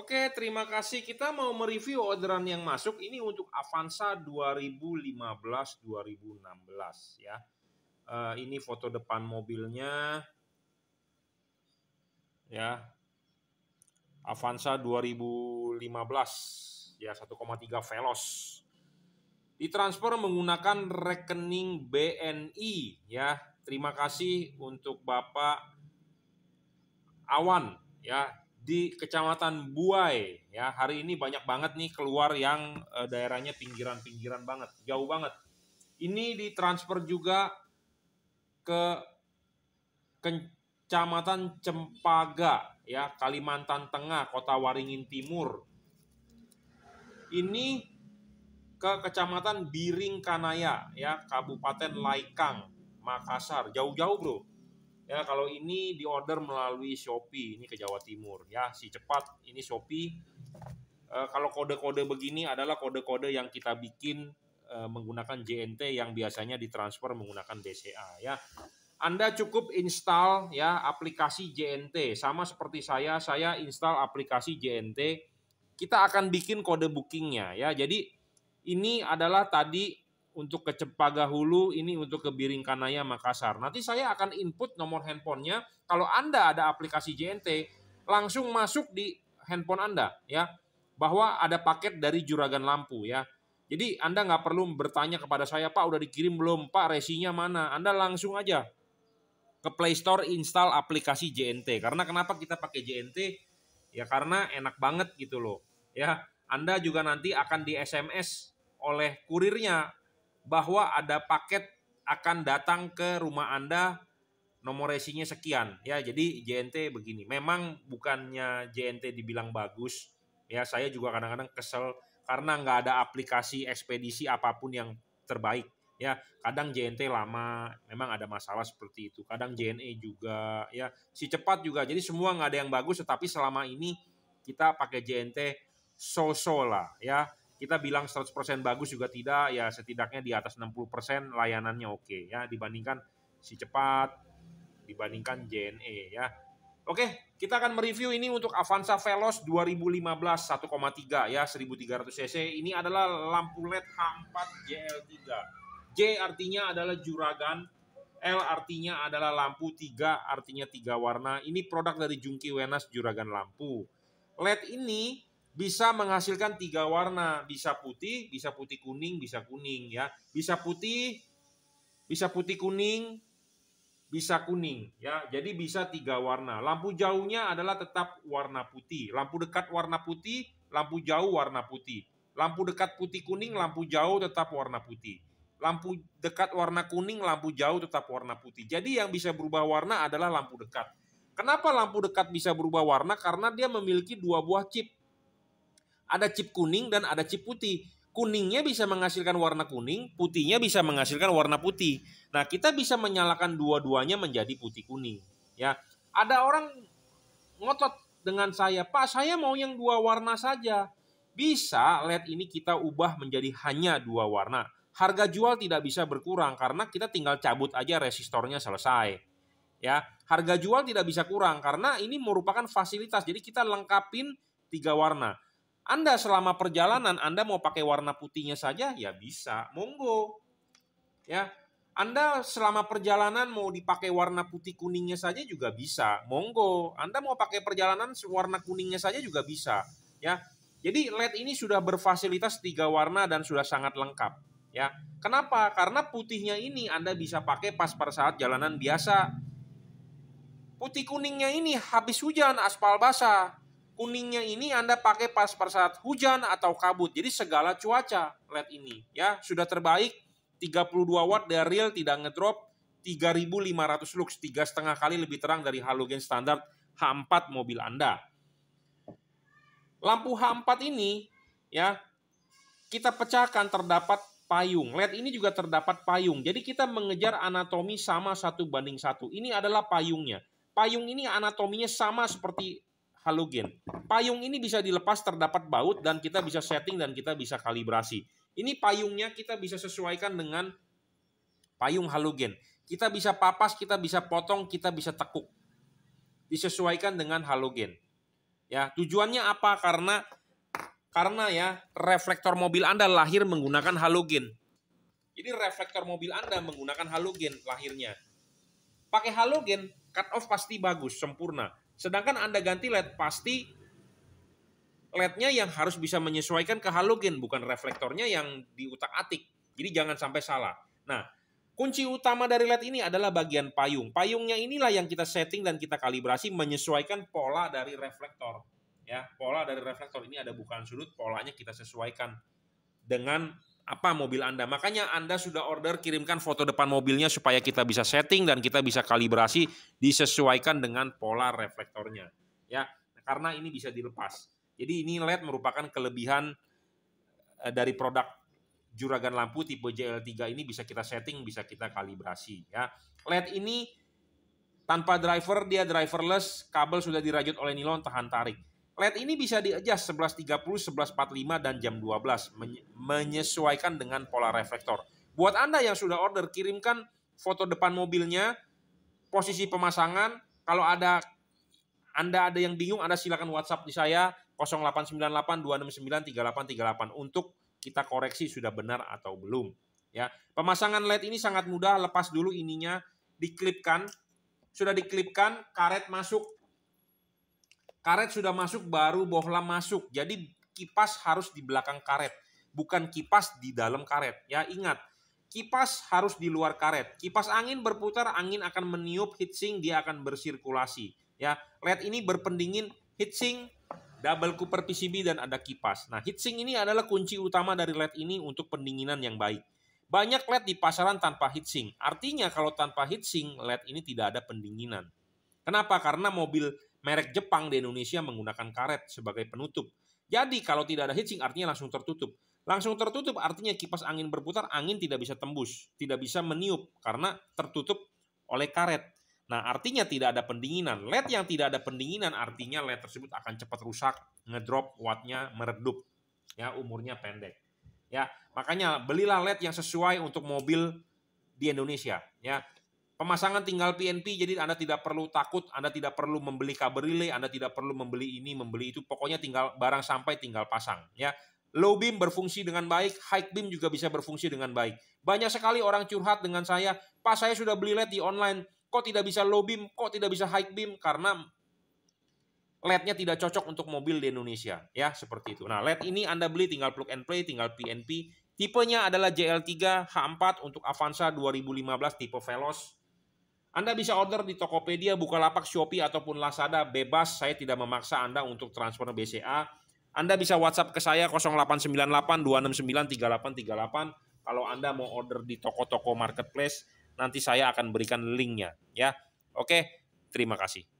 Oke, terima kasih. Kita mau mereview orderan yang masuk ini untuk Avanza 2015-2016 ya. Eh, ini foto depan mobilnya. Ya. Avanza 2015 ya 1,3 Velos. Ditransfer menggunakan rekening BNI ya. Terima kasih untuk Bapak Awan ya di Kecamatan Buai ya. Hari ini banyak banget nih keluar yang uh, daerahnya pinggiran-pinggiran banget, jauh banget. Ini ditransfer juga ke Kecamatan Cempaga ya, Kalimantan Tengah, Kota Waringin Timur. Ini ke Kecamatan Biring Kanaya ya, Kabupaten Laikang, Makassar. Jauh-jauh, Bro. Ya, kalau ini diorder melalui Shopee, ini ke Jawa Timur. Ya, si cepat ini Shopee. Uh, kalau kode-kode begini adalah kode-kode yang kita bikin uh, menggunakan JNT yang biasanya ditransfer menggunakan DCA ya. Anda cukup install ya aplikasi JNT sama seperti saya, saya install aplikasi JNT. Kita akan bikin kode bookingnya ya. Jadi ini adalah tadi untuk ke Cepaga Hulu, ini untuk ke Biringkanaya Makassar. Nanti saya akan input nomor handphonenya. Kalau Anda ada aplikasi JNT, langsung masuk di handphone Anda ya. Bahwa ada paket dari Juragan Lampu ya. Jadi Anda nggak perlu bertanya kepada saya, Pak udah dikirim belum? Pak resinya mana? Anda langsung aja ke Play Store install aplikasi JNT. Karena kenapa kita pakai JNT? Ya karena enak banget gitu loh. Ya, Anda juga nanti akan di SMS oleh kurirnya bahwa ada paket akan datang ke rumah Anda nomor resinya sekian ya jadi JNT begini memang bukannya JNT dibilang bagus ya saya juga kadang-kadang kesel karena nggak ada aplikasi ekspedisi apapun yang terbaik ya kadang JNT lama memang ada masalah seperti itu kadang JNE juga ya si cepat juga jadi semua nggak ada yang bagus tetapi selama ini kita pakai JNT sosola ya kita bilang 100% bagus juga tidak, ya setidaknya di atas 60% layanannya oke ya dibandingkan si cepat, dibandingkan JNE ya. Oke, kita akan mereview ini untuk Avanza Veloz 2015 1,3 ya 1300 cc. Ini adalah lampu LED H4 JL3. J artinya adalah juragan, L artinya adalah lampu 3 artinya tiga warna. Ini produk dari Jungki Wenas Juragan Lampu. LED ini bisa menghasilkan tiga warna, bisa putih, bisa putih kuning, bisa kuning ya. Bisa putih, bisa putih kuning, bisa kuning ya. Jadi bisa tiga warna. Lampu jauhnya adalah tetap warna putih. Lampu dekat warna putih, lampu jauh warna putih. Lampu dekat putih kuning, lampu jauh tetap warna putih. Lampu dekat warna kuning, lampu jauh tetap warna putih. Jadi yang bisa berubah warna adalah lampu dekat. Kenapa lampu dekat bisa berubah warna? Karena dia memiliki dua buah chip ada chip kuning dan ada chip putih. Kuningnya bisa menghasilkan warna kuning, putihnya bisa menghasilkan warna putih. Nah, kita bisa menyalakan dua-duanya menjadi putih kuning, ya. Ada orang ngotot dengan saya, "Pak, saya mau yang dua warna saja." Bisa LED ini kita ubah menjadi hanya dua warna. Harga jual tidak bisa berkurang karena kita tinggal cabut aja resistornya selesai ya harga jual tidak bisa kurang karena ini merupakan fasilitas jadi kita lengkapin tiga warna anda selama perjalanan Anda mau pakai warna putihnya saja ya bisa, monggo. Ya. Anda selama perjalanan mau dipakai warna putih kuningnya saja juga bisa, monggo. Anda mau pakai perjalanan warna kuningnya saja juga bisa, ya. Jadi LED ini sudah berfasilitas tiga warna dan sudah sangat lengkap, ya. Kenapa? Karena putihnya ini Anda bisa pakai pas per saat jalanan biasa. Putih kuningnya ini habis hujan aspal basah, kuningnya ini Anda pakai pas per saat hujan atau kabut. Jadi segala cuaca LED ini ya sudah terbaik 32 watt dari real tidak ngedrop 3500 lux tiga setengah kali lebih terang dari halogen standar H4 mobil Anda. Lampu H4 ini ya kita pecahkan terdapat payung. LED ini juga terdapat payung. Jadi kita mengejar anatomi sama satu banding satu. Ini adalah payungnya. Payung ini anatominya sama seperti halogen. Payung ini bisa dilepas terdapat baut dan kita bisa setting dan kita bisa kalibrasi. Ini payungnya kita bisa sesuaikan dengan payung halogen. Kita bisa papas, kita bisa potong, kita bisa tekuk. Disesuaikan dengan halogen. Ya, tujuannya apa? Karena karena ya reflektor mobil Anda lahir menggunakan halogen. Jadi reflektor mobil Anda menggunakan halogen lahirnya. Pakai halogen cut off pasti bagus, sempurna. Sedangkan Anda ganti LED pasti LED-nya yang harus bisa menyesuaikan ke halogen, bukan reflektornya yang diutak-atik. Jadi jangan sampai salah. Nah, kunci utama dari LED ini adalah bagian payung. Payungnya inilah yang kita setting dan kita kalibrasi menyesuaikan pola dari reflektor. Ya, pola dari reflektor ini ada bukan sudut, polanya kita sesuaikan dengan apa mobil Anda. Makanya Anda sudah order kirimkan foto depan mobilnya supaya kita bisa setting dan kita bisa kalibrasi disesuaikan dengan pola reflektornya. Ya, karena ini bisa dilepas. Jadi ini LED merupakan kelebihan eh, dari produk juragan lampu tipe JL3 ini bisa kita setting, bisa kita kalibrasi ya. LED ini tanpa driver dia driverless, kabel sudah dirajut oleh nilon tahan tarik. LED ini bisa di-adjust 11.30, 11.45, dan jam 12 menyesuaikan dengan pola reflektor. Buat Anda yang sudah order, kirimkan foto depan mobilnya, posisi pemasangan, kalau ada Anda ada yang bingung, Anda silakan WhatsApp di saya 0898 269 3838 untuk kita koreksi sudah benar atau belum. Ya, pemasangan LED ini sangat mudah, lepas dulu ininya, diklipkan, sudah diklipkan, karet masuk, Karet sudah masuk baru bohlam masuk. Jadi kipas harus di belakang karet, bukan kipas di dalam karet. Ya ingat, kipas harus di luar karet. Kipas angin berputar, angin akan meniup heatsink, dia akan bersirkulasi. Ya, LED ini berpendingin heatsink, double Cooper PCB dan ada kipas. Nah, heatsink ini adalah kunci utama dari LED ini untuk pendinginan yang baik. Banyak LED di pasaran tanpa heatsink. Artinya kalau tanpa heatsink, LED ini tidak ada pendinginan. Kenapa? Karena mobil merek Jepang di Indonesia menggunakan karet sebagai penutup. Jadi kalau tidak ada hitching artinya langsung tertutup. Langsung tertutup artinya kipas angin berputar, angin tidak bisa tembus, tidak bisa meniup karena tertutup oleh karet. Nah, artinya tidak ada pendinginan. LED yang tidak ada pendinginan artinya LED tersebut akan cepat rusak, ngedrop, wattnya meredup. Ya, umurnya pendek. Ya, makanya belilah LED yang sesuai untuk mobil di Indonesia, ya. Pemasangan tinggal PNP, jadi Anda tidak perlu takut, Anda tidak perlu membeli kabel relay, Anda tidak perlu membeli ini, membeli itu, pokoknya tinggal barang sampai tinggal pasang. Ya, Low beam berfungsi dengan baik, high beam juga bisa berfungsi dengan baik. Banyak sekali orang curhat dengan saya, Pak saya sudah beli LED di online, kok tidak bisa low beam, kok tidak bisa high beam, karena LED-nya tidak cocok untuk mobil di Indonesia. Ya, seperti itu. Nah, LED ini Anda beli tinggal plug and play, tinggal PNP. Tipenya adalah JL3 H4 untuk Avanza 2015 tipe Veloz. Anda bisa order di Tokopedia, Bukalapak, Shopee, ataupun Lazada, bebas. Saya tidak memaksa Anda untuk transfer BCA. Anda bisa WhatsApp ke saya 0898 269 3838 kalau Anda mau order di toko-toko marketplace nanti saya akan berikan linknya ya. Oke, terima kasih.